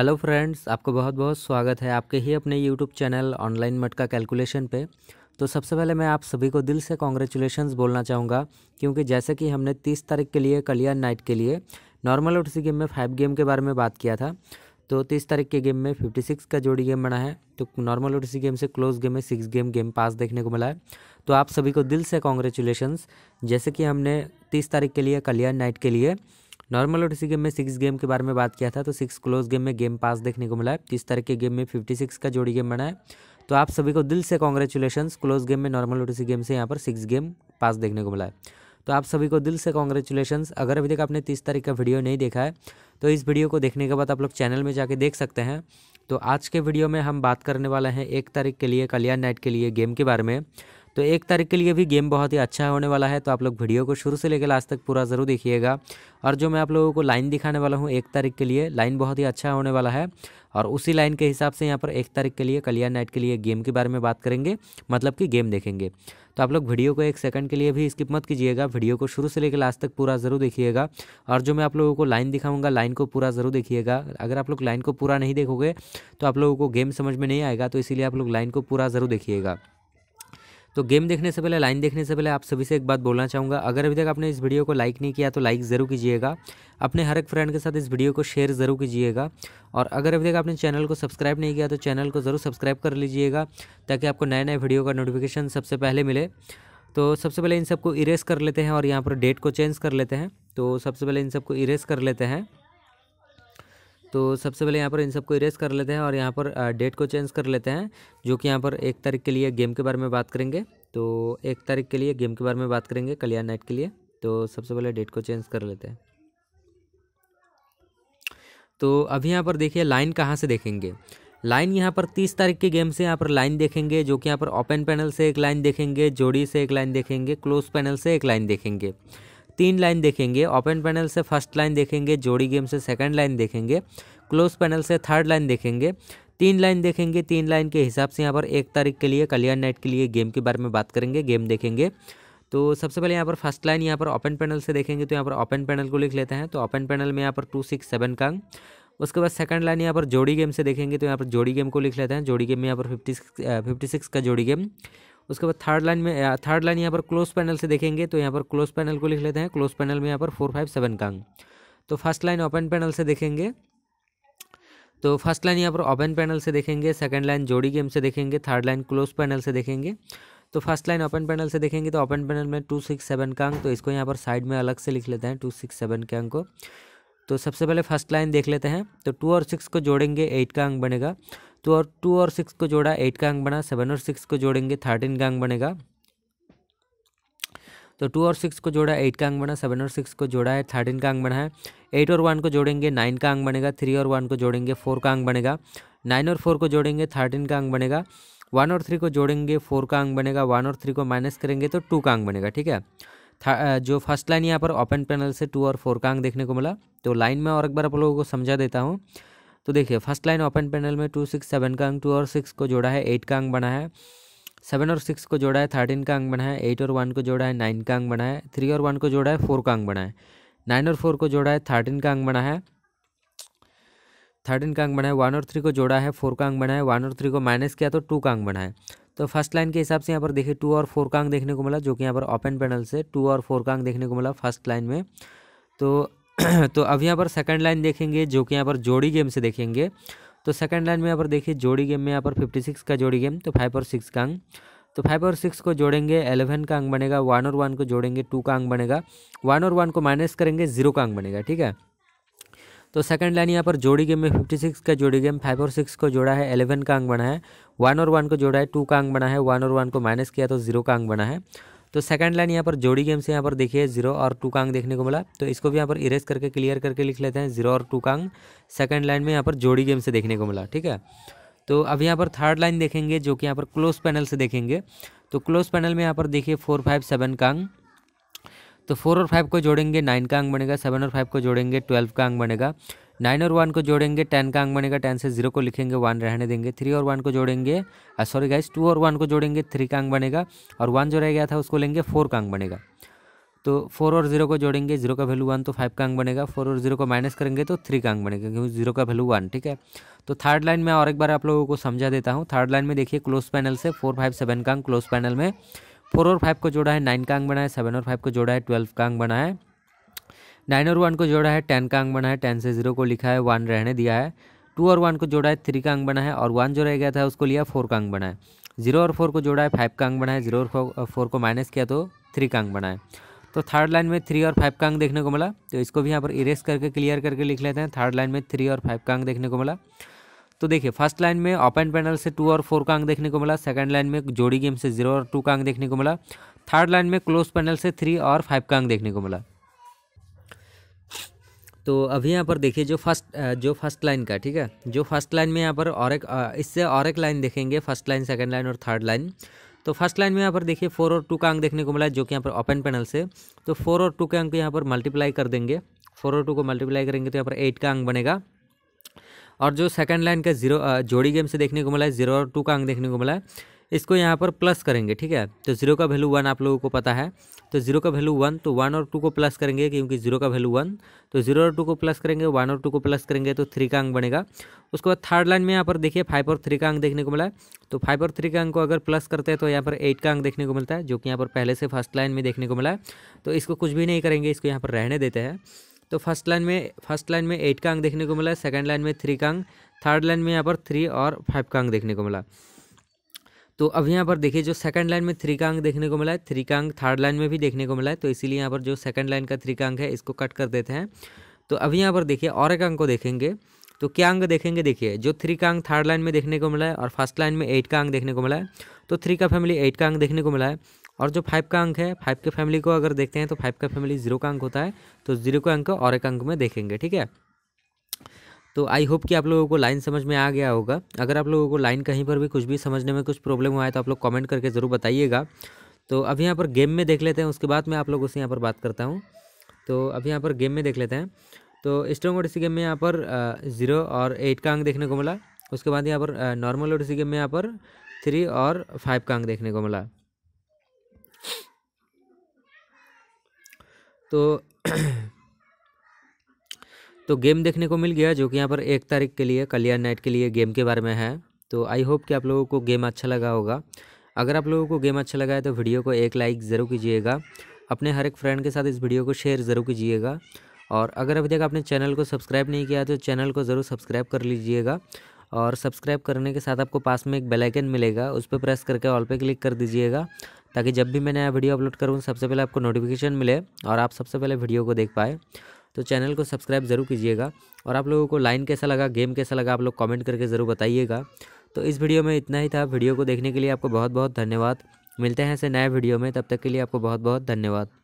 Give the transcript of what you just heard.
hello friends आपका बहुत बहुत स्वागत है आपके ही अपने YouTube channel online matka calculation पे तो सबसे पहले मैं आप सभी को दिल से कॉन्ग्रेचुलेशंस बोलना चाहूँगा क्योंकि जैसे कि हमने 30 तारीख के लिए कल्याण नाइट के लिए नॉर्मल ओटीसी गेम में फाइव गेम के बारे में बात किया था तो तीस तारीख के गेम में फिफ्टी सिक्स का जोड़ी गेम बना है तो नॉर्मल ओटीसी गेम से क्लोज गेम में सिक्स गेम गेम पास देखने को मिला है तो आप सभी को दिल से कॉन्ग्रेचुलेशन जैसे कि हमने तीस तारीख के लिए कल्याण नाइट के लिए नॉर्मल ओटीसी गेम में सिक्स गेम के बारे में बात किया था तो सिक्स क्लोज गेम में गेम पास देखने को मिला है किस तरह के गेम में फिफ्टी सिक्स का जोड़ी गेम बना है तो आप सभी को दिल से कॉन्ग्रेचुलेशन क्लोज गेम में नॉर्मल ओटीसी गेम से यहाँ पर सिक्स गेम पास देखने को मिला है तो आप सभी को दिल से कॉन्ग्रेचुलेशन अगर अभी तक आपने तीस तारीख का वीडियो नहीं देखा है तो इस वीडियो को देखने के बाद आप लोग चैनल में जाके देख सकते हैं तो आज के वीडियो में हम बात करने वाले हैं एक तारीख के लिए कल्याण नाइट के लिए गेम के बारे में तो एक तारीख के लिए भी गेम बहुत ही अच्छा होने वाला है तो आप लोग वीडियो को शुरू से लेकर लास्ट तक पूरा ज़रूर देखिएगा और जो मैं आप लोगों को लाइन दिखाने वाला हूँ एक तारीख के लिए लाइन बहुत ही अच्छा होने वाला है और उसी लाइन के हिसाब से यहाँ पर एक तारीख के लिए कल्याण नाइट के लिए गेम के बारे में बात करेंगे मतलब कि गेम देखेंगे तो आप लोग वीडियो को एक सेकंड के लिए भी स्किप मत कीजिएगा वीडियो को शुरू से लेकर लास्ट तक पूरा ज़रूर देखिएगा और जो मैं आप लोगों को लाइन दिखाऊंगा लाइन को पूरा ज़रूर देखिएगा अगर आप लोग लाइन को पूरा नहीं देखोगे तो आप लोगों को गेम समझ में नहीं आएगा तो इसीलिए आप लोग लाइन को पूरा ज़रूर देखिएगा तो गेम देखने से पहले लाइन देखने से पहले आप सभी से एक बात बोलना चाहूँगा अगर अभी तक आपने इस वीडियो को लाइक नहीं किया तो लाइक ज़रूर कीजिएगा अपने हर एक फ्रेंड के साथ इस वीडियो को शेयर ज़रूर कीजिएगा और अगर अभी तक आपने चैनल को सब्सक्राइब नहीं किया तो चैनल को ज़रूर सब्सक्राइब कर लीजिएगा ताकि आपको नए नए वीडियो का नोटिफिकेशन सबसे पहले मिले तो सबसे पहले इन सबको इरेज कर लेते हैं और यहाँ पर डेट को चेंज कर लेते हैं तो सबसे पहले इन सबको इरेज कर लेते हैं तो सबसे पहले यहाँ पर इन सबको इरेज कर लेते हैं और यहाँ पर डेट को चेंज कर लेते हैं जो कि यहाँ पर एक तारीख के लिए गेम के बारे में बात करेंगे तो एक तारीख के लिए गेम के बारे में बात करेंगे कल्याण नाइट के लिए तो सबसे पहले डेट को चेंज कर लेते हैं तो अभी यहाँ पर देखिए लाइन कहाँ से देखेंगे लाइन यहाँ पर तीस तारीख के गेम से यहाँ पर लाइन देखेंगे जो कि यहाँ पर ओपन पैनल से एक लाइन देखेंगे जोड़ी से एक लाइन देखेंगे क्लोज पैनल से एक लाइन देखेंगे तीन लाइन देखेंगे ओपन पैनल से फर्स्ट लाइन देखेंगे जोड़ी गेम से सेकंड लाइन देखेंगे क्लोज पैनल से थर्ड लाइन देखेंगे तीन लाइन देखेंगे तीन लाइन के हिसाब से यहाँ पर एक तारीख के लिए कल्याण नाइट के लिए गेम के बारे में बात करेंगे गेम देखेंगे तो सबसे पहले यहाँ पर फर्स्ट लाइन यहाँ पर ओपन पैनल से देखेंगे तो यहाँ पर ओपन पैनल को लिख लेते हैं तो ओपन पैनल में यहाँ पर टू सिक्स सेवन का उसके बाद सेकंड लाइन यहाँ पर जोड़ी गेम से देखेंगे तो यहाँ पर जोड़ी गेम को लिख लेते हैं जोड़ी गेम में यहाँ पर फिफ्टी सिक्स फिफ्टी सिक्स का जोड़ी गेम उसके बाद थर्ड लाइन में थर्ड लाइन यहाँ पर क्लोज पैनल से देखेंगे तो यहाँ पर क्लोज पैनल को लिख लेते हैं क्लोज पैनल में यहाँ पर फोर फाइव सेवन का अंक तो फर्स्ट लाइन ओपन पैनल से देखेंगे तो फर्स्ट लाइन यहाँ पर ओपन पैनल से देखेंगे सेकंड लाइन जोड़ी गेम से देखेंगे थर्ड लाइन क्लोज पैनल से देखेंगे तो फर्स्ट लाइन ओपन पैनल से देखेंगे तो ओपन पैनल में टू सिक्स सेवन का अंक तो इसको यहाँ पर साइड में अलग से लिख लेते हैं टू सिक्स सेवन के अंक को तो सबसे पहले फर्स्ट लाइन देख लेते हैं तो टू और सिक्स को जोड़ेंगे एट का अंक बनेगा तो और टू और सिक्स को जोड़ा एट का अंक बना सेवन और सिक्स को जोड़ेंगे थर्टीन का अंक बनेगा तो टू और सिक्स को जोड़ा एट का अंक बना सेवन और सिक्स को जोड़ा है थर्टीन का अंक बना है एट और वन को जोड़ेंगे नाइन का अंक बनेगा थ्री और वन को जोड़ेंगे फोर का अंक बनेगा नाइन और फोर को जोड़ेंगे थर्टीन का अंक बनेगा वन और थ्री को जोड़ेंगे फोर का अंक बनेगा वन और थ्री को माइनस करेंगे तो टू का अंक बनेगा ठीक है जो फर्स्ट लाइन यहाँ पर ओपन पैनल से टू और फोर का अंक देखने को मिला तो लाइन में और एक बार आप लोगों को समझा देता हूँ तो देखिए फर्स्ट लाइन ओपन पैनल में टू सिक्स सेवन का अंक टू और सिक्स को जोड़ा है एट का अंक बना है सेवन और सिक्स को जोड़ा है थर्टीन का अंक बना है एट और वन को जोड़ा है नाइन का अंक बना है थ्री और वन को जोड़ा है फोर का अंक बना है नाइन और फोर को जोड़ा है थर्टीन का अंक बना है थर्टीन का अंक बना है वन और थ्री को जोड़ा है फोर का अंक बना है वन और थ्री को माइनस किया तो टू का अंक बना है तो फर्स्ट लाइन के हिसाब से यहाँ पर देखिए टू और फोर का अंक देखने को मिला जो कि यहाँ पर ओपन पैनल से टू और फोर का अंक देखने को मिला फर्स्ट लाइन में तो तो अब यहाँ पर सेकंड लाइन देखेंगे जो कि यहाँ पर जोड़ी गेम से देखेंगे तो सेकंड लाइन में यहाँ पर देखिए जोड़ी गेम में यहाँ पर फिफ्टी सिक्स का जोड़ी गेम तो फाइव और सिक्स का अंग तो फाइव और सिक्स को जोड़ेंगे एलेवन का अंग बनेगा वन और वन को जोड़ेंगे टू का अंग बनेगा वन और वन को माइनस करेंगे जीरो का अंग बनेगा ठीक है तो सेकंड लाइन यहाँ पर जोड़ी गेम में फिफ्टी सिक्स का जोड़ी गेम फाइव और सिक्स को जोड़ा है एलेवन का अंग बना है वन और वन को जोड़ा है टू का अंग बना है वन और वन को माइनस किया तो जीरो का अंग बना है तो सेकंड लाइन यहाँ पर जोड़ी गेम से यहाँ पर देखिए जीरो और टू कांग देखने को मिला तो इसको भी यहाँ पर इरेज करके क्लियर करके लिख लेते हैं जीरो और टू कांग सेकंड लाइन में यहाँ पर जोड़ी गेम से देखने को मिला ठीक है तो अब यहाँ पर थर्ड लाइन देखेंगे जो कि यहाँ पर क्लोज पैनल से देखेंगे तो क्लोज पैनल में यहाँ पर देखिए फोर फाइव सेवन कांग तो फोर और फाइव को जोड़ेंगे नाइन का अंग बनेगा सेवन और फाइव को जोड़ेंगे ट्वेल्व का अंग बनेगा नाइन और वन को जोड़ेंगे टेन का अंक बनेगा टेन से जीरो को लिखेंगे वन रहने देंगे थ्री और वन को जोड़ेंगे सॉरी गाइस टू और वन को जोड़ेंगे थ्री का अंक बनेगा और वन जो रह गया था उसको लेंगे फोर का अंक बनेगा तो फोर और जीरो को जोड़ेंगे जीरो का वैल्यू वन तो फाइव का अंक बनेगा फोर और जीरो को माइनस करेंगे तो थ्री का अंक बनेगा क्योंकि जीरो का वैल्यू वन ठीक है तो थर्ड लाइन में और एक बार आप लोगों को समझा देता हूँ थर्ड लाइन में देखिए क्लोज पैनल से फोर फाइव सेवन का अंक क्लोज पैनल में फोर और फाइव को जोड़ा है नाइन का अंक बना है सेवन और फाइव को जोड़ा है ट्वेल्व का अंक बना है नाइन और वन को जोड़ा है टेन का अंक बना है टेन से जीरो को लिखा है वन रहने दिया है टू और वन को जोड़ा है थ्री का अंक बना है और वन जो रह गया था उसको लिया फोर का अंक बना है जीरो और फोर को जोड़ा है फाइव का अंक बना है जीरो और फोर को माइनस किया तो थ्री का अंक बना है तो थर्ड लाइन में थ्री और फाइव का अंक देखने को मिला तो इसको भी यहाँ पर इरेज करके क्लियर करके लिख लेते हैं थर्ड लाइन में थ्री और फाइव का अंक देखने को मिला तो देखिए फर्स्ट लाइन में ओपन पैनल से टू और फोर का अंक देखने को मिला सेकंड लाइन में जोड़ी गेम से जीरो और टू का अंक देखने को मिला थर्ड लाइन में क्लोज पैनल से थ्री और फाइव का अंक देखने को मिला तो अभी यहाँ पर देखिए जो फर्स्ट जो फर्स्ट लाइन का ठीक है जो फर्स्ट लाइन में यहाँ पर और एक इससे और एक लाइन देखेंगे फर्स्ट लाइन सेकंड लाइन और थर्ड लाइन तो फर्स्ट लाइन में यहाँ पर देखिए फोर और टू का अंक देखने को मिला है जो कि यहाँ पर ओपन पैनल से तो फोर और टू के अंक यहाँ पर मल्टीप्लाई कर देंगे फोर और टू को मल्टीप्लाई करेंगे तो यहाँ पर एट का अंक बनेगा और जो सेकंड लाइन का जीरो जोड़ी गेम से देखने को मिला है जीरो और टू का अंक देखने को मिला है इसको यहाँ पर प्लस करेंगे ठीक है तो जीरो का वैल्यू वन आप लोगों को पता है तो जीरो का वैल्यू वन तो वन और टू को प्लस करेंगे क्योंकि जीरो का वैल्यू वन तो जीरो और टू को प्लस करेंगे वन और टू को प्लस करेंगे तो थ्री का अंक बनेगा उसके बाद थर्ड लाइन में यहाँ पर देखिए फाइव और थ्री का अंक देखने को मिला है तो फाइव और थ्री का अंक को अगर प्लस करते हैं तो यहाँ पर एट का अंक देखने को मिलता है जो कि यहाँ पर पहले से फर्स्ट लाइन में देखने को मिला है तो इसको कुछ भी नहीं करेंगे इसको यहाँ पर रहने देते हैं तो फर्स्ट लाइन में फर्स्ट लाइन में एट का अंक देखने को मिला सेकेंड लाइन में थ्री का अंक थर्ड लाइन में यहाँ पर थ्री और फाइव का अंक देखने को मिला तो अब यहाँ पर देखिए जो सेकंड लाइन में थ्री का अंक देखने को मिला है थ्री का अंक थर्ड लाइन में भी देखने को मिला है तो इसीलिए यहाँ पर जो सेकंड लाइन का थ्री का अंक है इसको कट कर देते हैं तो अब यहाँ पर देखिए और एक अंक को देखेंगे तो क्या अंक देखेंगे देखिए जो थ्री का अंक थर्ड लाइन में देखने को मिला है और फर्स्ट लाइन में एट का अंक देखने को मिला है तो थ्री का फैमिली एट का अंक देखने को मिला है और जो फाइव का अंक है फाइव के फैमिली को अगर देखते हैं तो फाइव का फैमिली जीरो का अंक होता है तो जीरो का अंक और एक अंक में देखेंगे ठीक है तो आई होप कि आप लोगों को लाइन समझ में आ गया होगा अगर आप लोगों को लाइन कहीं पर भी कुछ भी समझने में कुछ प्रॉब्लम हुआ है तो आप लोग कमेंट करके ज़रूर बताइएगा तो अभी यहाँ पर गेम में देख लेते हैं उसके बाद मैं आप लोगों से यहाँ पर बात करता हूँ तो अभी यहाँ पर गेम में देख लेते हैं तो स्ट्रॉन्ग ओडिसी गेम में यहाँ पर ज़ीरो और एट का अंक देखने को मिला उसके बाद यहाँ पर नॉर्मल ओडिसी गेम में यहाँ पर थ्री और फाइव का अंक देखने को मिला तो, तो तो गेम देखने को मिल गया जो कि यहाँ पर एक तारीख के लिए कल्याण नाइट के लिए गेम के बारे में है तो आई होप कि आप लोगों को गेम अच्छा लगा होगा अगर आप लोगों को गेम अच्छा लगा है तो वीडियो को एक लाइक ज़रूर कीजिएगा अपने हर एक फ्रेंड के साथ इस वीडियो को शेयर ज़रूर कीजिएगा और अगर अभी तक आपने चैनल को सब्सक्राइब नहीं किया तो चैनल को ज़रूर सब्सक्राइब कर लीजिएगा और सब्सक्राइब करने के साथ आपको पास में एक बेल आइकन मिलेगा उस पर प्रेस करके ऑल पे क्लिक कर दीजिएगा ताकि जब भी मैं नया वीडियो अपलोड करूँ सबसे पहले आपको नोटिफिकेशन मिले और आप सबसे पहले वीडियो को देख पाए तो चैनल को सब्सक्राइब ज़रूर कीजिएगा और आप लोगों को लाइन कैसा लगा गेम कैसा लगा आप लोग कॉमेंट करके ज़रूर बताइएगा तो इस वीडियो में इतना ही था वीडियो को देखने के लिए आपको बहुत बहुत धन्यवाद मिलते हैं ऐसे नए वीडियो में तब तक के लिए आपको बहुत बहुत धन्यवाद